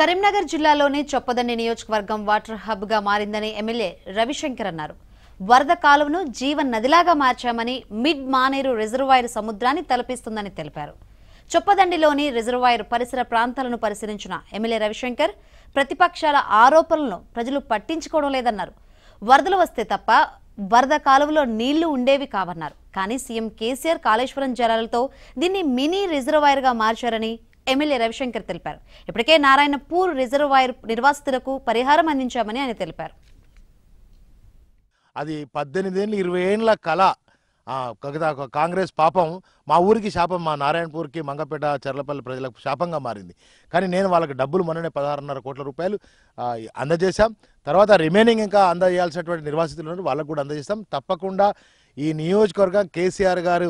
కరీంనగర్ జిల్లాలోని చొప్పదండి నియోజకవర్గం వాటర్ హబ్గా మారిందని ఎమ్మెల్యే రవిశంకర్ అన్నారు వరద కాలువను జీవన్ నదిలాగా మార్చామని మిడ్ మానేరు రిజర్వాయర్ సముద్రాన్ని తలపిస్తుందని తెలిపారు చొప్పదండిలోని రిజర్వాయర్ పరిసర ప్రాంతాలను పరిశీలించిన ఎమ్మెల్యే రవిశంకర్ ప్రతిపక్షాల ఆరోపణలను ప్రజలు పట్టించుకోవడం లేదన్నారు వరదలు వస్తే తప్ప వరద కాలువలో నీళ్లు ఉండేవి కావన్నారు కానీ సీఎం కేసీఆర్ కాళేశ్వరం జలాలతో దీన్ని మినీ రిజర్వాయర్గా మార్చారని ఎమ్మెల్యే రవిశంకర్ తెలిపారు ఇప్పటికే నారాయణపూర్ రిజర్వాయర్ నిర్వాసితులకు పరిహారం అందించామని ఆయన తెలిపారు అది పద్దెనిమిదేళ్ళు ఇరవై ఏళ్ళ కళ కాంగ్రెస్ పాపం మా ఊరికి శాపం మా నారాయణపూర్కి మంగపేట చెర్లపల్లి ప్రజలకు శాపంగా మారింది కానీ నేను వాళ్ళకి డబ్బులు మొన్ననే పదహారున్నర కోట్ల రూపాయలు అందజేశాం తర్వాత రిమైనింగ్ ఇంకా అందజేయాల్సినటువంటి నిర్వాసితులు ఉన్నారు వాళ్ళకు కూడా అందజేస్తాం తప్పకుండా ఈ నియోజకవర్గం కేసీఆర్ గారు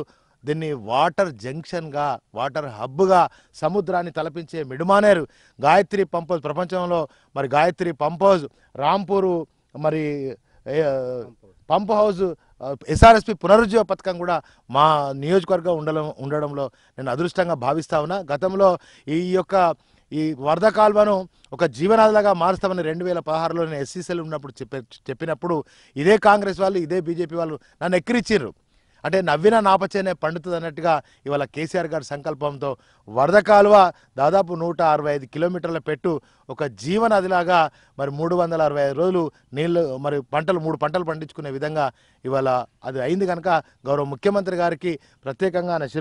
దీన్ని వాటర్ జంక్షన్గా వాటర్ హబ్గా సముద్రాన్ని తలపించే మిడుమానేరు గాయత్రి పంపోజ్ ప్రపంచంలో మరి గాయత్రి పంపోజ్ రాంపూరు మరి పంప్ హౌజ్ ఎస్ఆర్ఎస్పి పునరుజ్జీవ పథకం కూడా మా నియోజకవర్గం ఉండడం ఉండడంలో నేను అదృష్టంగా భావిస్తా ఉన్నా గతంలో ఈ యొక్క ఈ వరద కాల్వను ఒక జీవనాధిలాగా మారుస్తామని రెండు వేల పదహారులో నేను ఎస్సీసీలు ఉన్నప్పుడు చెప్పే చెప్పినప్పుడు ఇదే కాంగ్రెస్ వాళ్ళు ఇదే బీజేపీ వాళ్ళు నన్ను ఎక్కిరిచ్చిర్రు అంటే నవ్విన నాపచేనే పండుతుంది అన్నట్టుగా ఇవాళ కేసీఆర్ గారి సంకల్పంతో వరద కాలువ దాదాపు నూట అరవై ఐదు కిలోమీటర్ల పెట్టు ఒక జీవనదిలాగా మరి మూడు వందల అరవై ఐదు రోజులు నీళ్లు మరి పంటలు మూడు పంటలు పండించుకునే విధంగా ఇవాళ అది అయింది కనుక గౌరవ ముఖ్యమంత్రి గారికి ప్రత్యేకంగా నా